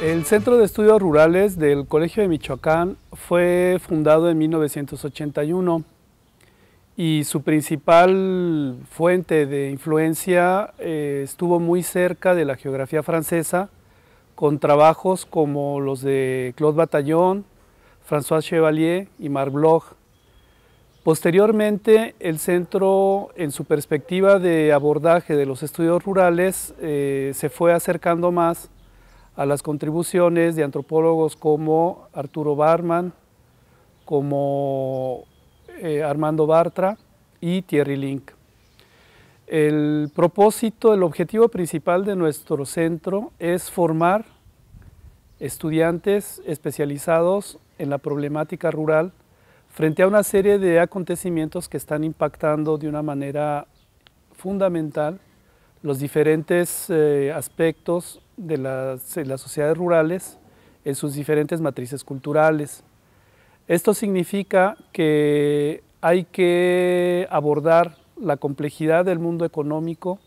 El Centro de Estudios Rurales del Colegio de Michoacán fue fundado en 1981 y su principal fuente de influencia eh, estuvo muy cerca de la geografía francesa con trabajos como los de Claude Bataillon, François Chevalier y Marc Bloch. Posteriormente, el centro, en su perspectiva de abordaje de los estudios rurales, eh, se fue acercando más a las contribuciones de antropólogos como Arturo Barman, como eh, Armando Bartra y Thierry Link. El propósito, el objetivo principal de nuestro centro es formar estudiantes especializados en la problemática rural frente a una serie de acontecimientos que están impactando de una manera fundamental los diferentes eh, aspectos de las, sociedades rurales en sus diferentes matrices culturales. Esto significa que hay que abordar la complejidad del mundo económico,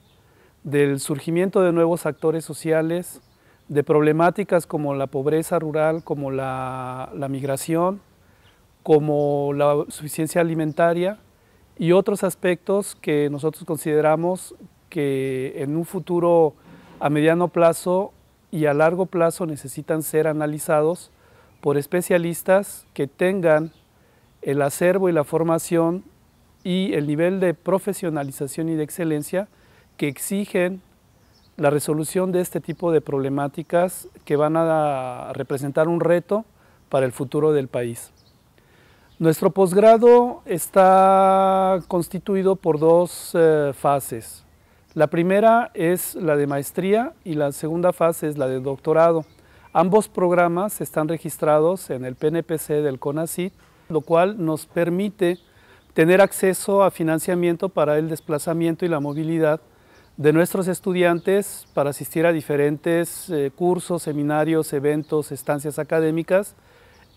del surgimiento de nuevos actores sociales, de problemáticas como la pobreza rural, como la, la migración, como la suficiencia alimentaria y otros aspectos que nosotros consideramos que en un futuro a mediano plazo y a largo plazo necesitan ser analizados por especialistas que tengan el acervo y la formación y el nivel de profesionalización y de excelencia que exigen la resolución de este tipo de problemáticas que van a representar un reto para el futuro del país. Nuestro posgrado está constituido por dos eh, fases. La primera es la de maestría y la segunda fase es la de doctorado. Ambos programas están registrados en el PNPC del CONACYT, lo cual nos permite tener acceso a financiamiento para el desplazamiento y la movilidad de nuestros estudiantes para asistir a diferentes eh, cursos, seminarios, eventos, estancias académicas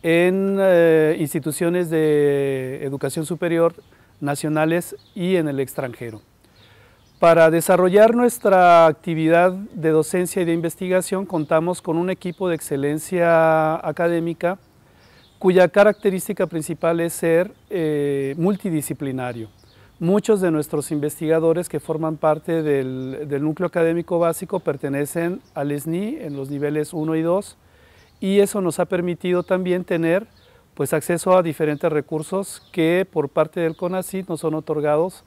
en eh, instituciones de educación superior nacionales y en el extranjero. Para desarrollar nuestra actividad de docencia y de investigación contamos con un equipo de excelencia académica cuya característica principal es ser eh, multidisciplinario. Muchos de nuestros investigadores que forman parte del, núcleo académico básico pertenecen al SNI en los niveles 1 y 2 y eso nos ha permitido también tener pues, acceso a diferentes recursos que por parte del CONACYT nos son otorgados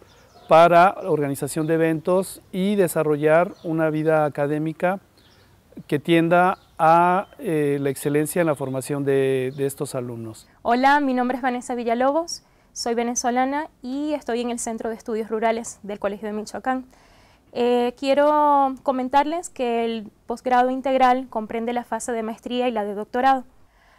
para organización de eventos y desarrollar una vida académica que tienda a eh, la excelencia en la formación de, de estos alumnos. Hola, mi nombre es Vanessa Villalobos, soy venezolana y estoy en el Centro de Estudios Rurales del Colegio de Michoacán. Eh, quiero comentarles que el posgrado integral comprende la fase de maestría y la de doctorado.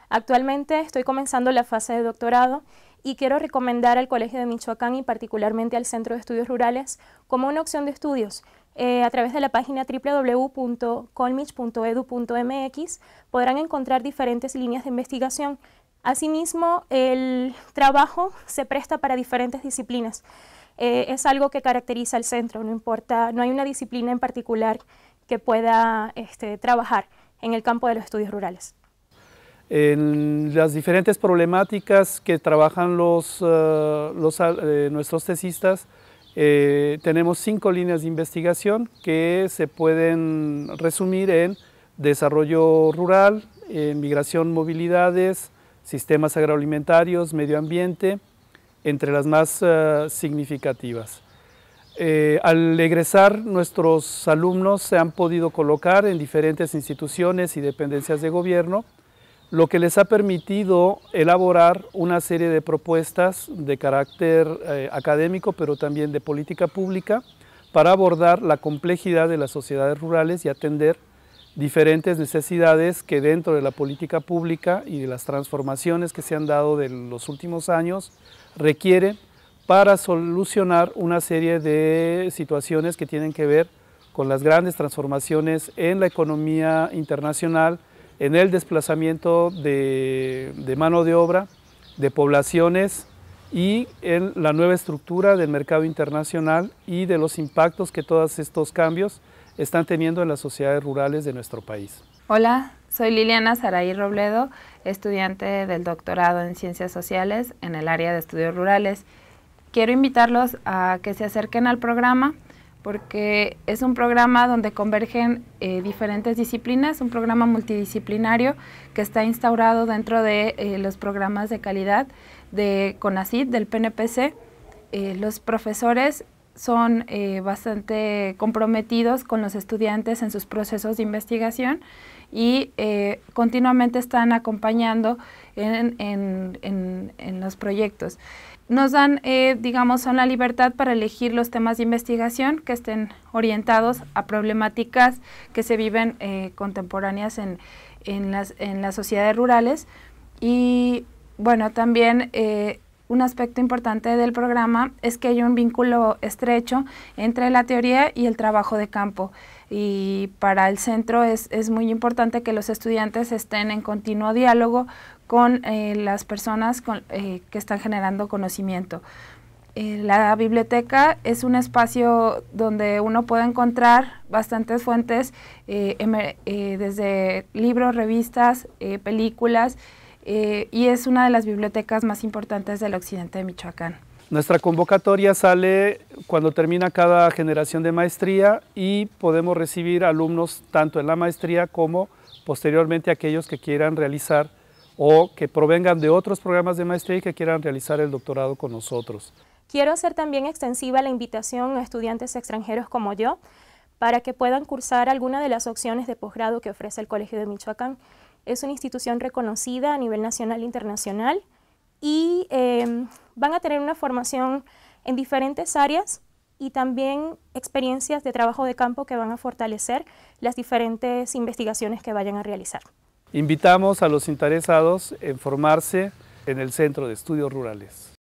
Actualmente estoy comenzando la fase de doctorado y quiero recomendar al Colegio de Michoacán y particularmente al Centro de Estudios Rurales como una opción de estudios. Eh, a través de la página www.colmich.edu.mx podrán encontrar diferentes líneas de investigación. Asimismo, el trabajo se presta para diferentes disciplinas. Eh, es algo que caracteriza al centro, no importa, no hay una disciplina en particular que pueda este, trabajar en el campo de los estudios rurales en las diferentes problemáticas que trabajan eh, eh, nuestros tesistas, eh, tenemos cinco líneas de investigación que se pueden resumir en desarrollo rural, migración, movilidades, sistemas agroalimentarios, medio ambiente, entre las más significativas. al egresar, nuestros alumnos se han podido colocar en diferentes instituciones y dependencias de gobierno lo que les ha permitido elaborar una serie de propuestas de carácter eh, académico, pero también de política pública, para abordar la complejidad de las sociedades rurales y atender diferentes necesidades que dentro de la política pública y de las transformaciones que se han dado en los últimos años requieren para solucionar una serie de situaciones que tienen que ver con las grandes transformaciones en la economía internacional, en el desplazamiento de, mano de obra, de poblaciones y en la nueva estructura del mercado internacional y de los impactos que todos estos cambios están teniendo en las sociedades rurales de nuestro país. Hola, soy Liliana Saraí Robledo, estudiante del doctorado en Ciencias Sociales en el área de Estudios Rurales. Quiero invitarlos a que se acerquen al programa porque es un programa donde convergen eh, diferentes disciplinas, un programa multidisciplinario que está instaurado dentro de eh, los programas de calidad de CONACID, del PNPC. Eh, los profesores son bastante comprometidos con los estudiantes en sus procesos de investigación y eh, continuamente están acompañando en, en, los proyectos. Nos dan, eh, digamos, son la libertad para elegir los temas de investigación que estén orientados a problemáticas que se viven eh, contemporáneas en, las, en las sociedades rurales. Y bueno, también un aspecto importante del programa es que hay un vínculo estrecho entre la teoría y el trabajo de campo. Y para el centro es, muy importante que los estudiantes estén en continuo diálogo con eh, las personas eh, que están generando conocimiento. Eh, la biblioteca es un espacio donde uno puede encontrar bastantes fuentes, desde libros, revistas, películas, eh, y es una de las bibliotecas más importantes del occidente de Michoacán. Nuestra convocatoria sale cuando termina cada generación de maestría y podemos recibir alumnos tanto en la maestría como posteriormente aquellos que quieran realizar o que provengan de otros programas de maestría y que quieran realizar el doctorado con nosotros. Quiero hacer también extensiva la invitación a estudiantes extranjeros como yo para que puedan cursar alguna de las opciones de posgrado que ofrece el Colegio de Michoacán es una institución reconocida a nivel nacional e internacional y em, van a tener una formación en diferentes áreas y también experiencias de trabajo de campo que van a fortalecer las diferentes investigaciones que vayan a realizar. Invitamos a los interesados en formarse en el Centro de Estudios Rurales.